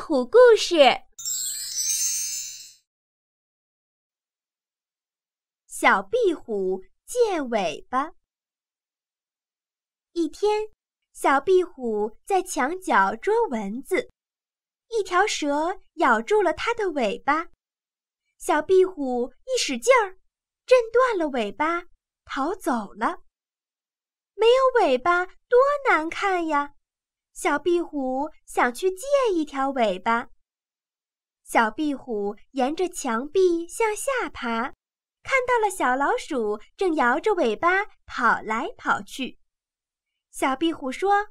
虎故事：小壁虎借尾巴。一天，小壁虎在墙角捉蚊子，一条蛇咬住了它的尾巴。小壁虎一使劲儿，震断了尾巴，逃走了。没有尾巴多难看呀！小壁虎想去借一条尾巴。小壁虎沿着墙壁向下爬，看到了小老鼠正摇着尾巴跑来跑去。小壁虎说：“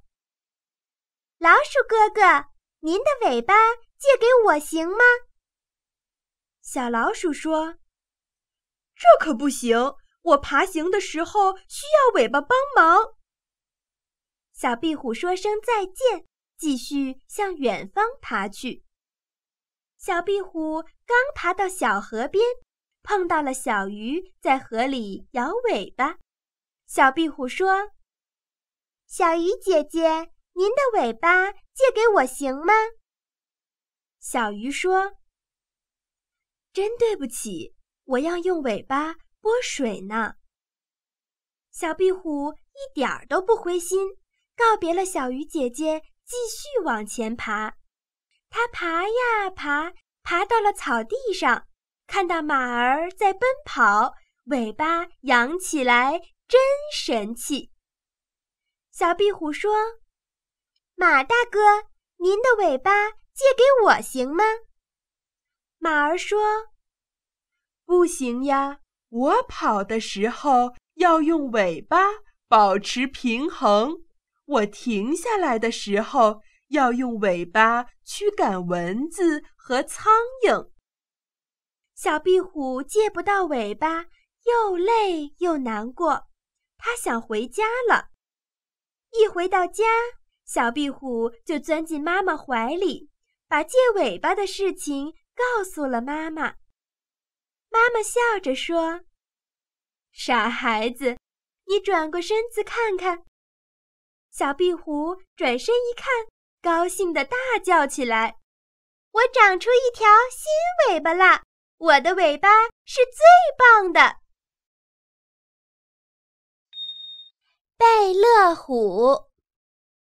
老鼠哥哥，您的尾巴借给我行吗？”小老鼠说：“这可不行，我爬行的时候需要尾巴帮忙。”小壁虎说声再见，继续向远方爬去。小壁虎刚爬到小河边，碰到了小鱼在河里摇尾巴。小壁虎说：“小鱼姐姐，您的尾巴借给我行吗？”小鱼说：“真对不起，我要用尾巴拨水呢。”小壁虎一点儿都不灰心。告别了小鱼姐姐，继续往前爬。它爬呀爬，爬到了草地上，看到马儿在奔跑，尾巴扬起来，真神气。小壁虎说：“马大哥，您的尾巴借给我行吗？”马儿说：“不行呀，我跑的时候要用尾巴保持平衡。”我停下来的时候，要用尾巴驱赶蚊子和苍蝇。小壁虎借不到尾巴，又累又难过，它想回家了。一回到家，小壁虎就钻进妈妈怀里，把借尾巴的事情告诉了妈妈。妈妈笑着说：“傻孩子，你转过身子看看。”小壁虎转身一看，高兴的大叫起来：“我长出一条新尾巴啦！我的尾巴是最棒的。”贝乐虎。